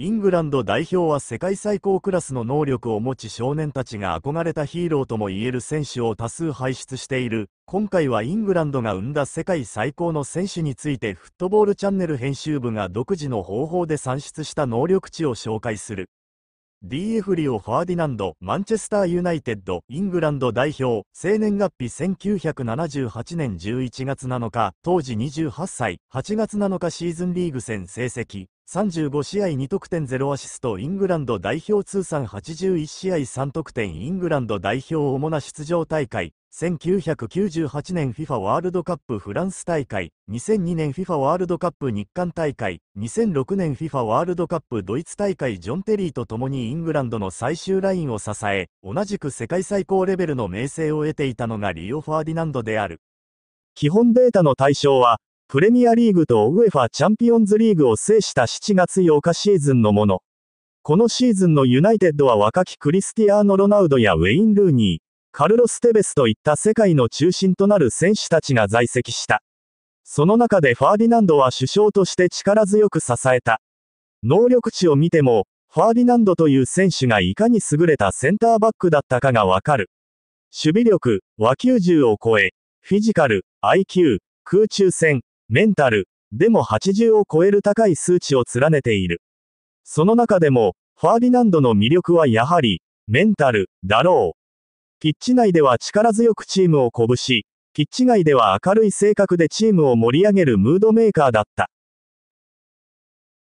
イングランド代表は世界最高クラスの能力を持ち少年たちが憧れたヒーローとも言える選手を多数輩出している。今回はイングランドが生んだ世界最高の選手についてフットボールチャンネル編集部が独自の方法で算出した能力値を紹介する。DF リオ・ファーディナンド、マンチェスター・ユナイテッド、イングランド代表、生年月日1978年11月7日、当時28歳、8月7日シーズンリーグ戦成績、35試合2得点0アシストイングランド代表通算81試合3得点イングランド代表主な出場大会1998年 FIFA ワールドカップフランス大会、2002年 FIFA ワールドカップ日韓大会、2006年 FIFA ワールドカップドイツ大会ジョン・テリーと共にイングランドの最終ラインを支え、同じく世界最高レベルの名声を得ていたのがリオ・ファーディナンドである。基本データの対象は、プレミアリーグと UEFA チャンピオンズリーグを制した7月8日シーズンのもの。このシーズンのユナイテッドは若きクリスティアーノ・ロナウドやウェイン・ルーニー、カルロス・テベスといった世界の中心となる選手たちが在籍した。その中でファーディナンドは首相として力強く支えた。能力値を見ても、ファーディナンドという選手がいかに優れたセンターバックだったかがわかる。守備力は90を超え、フィジカル、IQ、空中戦、メンタル、でも80を超える高い数値を連ねている。その中でも、ファーディナンドの魅力はやはり、メンタル、だろう。ピッチ内では力強くチームを鼓舞し、ピッチ外では明るい性格でチームを盛り上げるムードメーカーだった。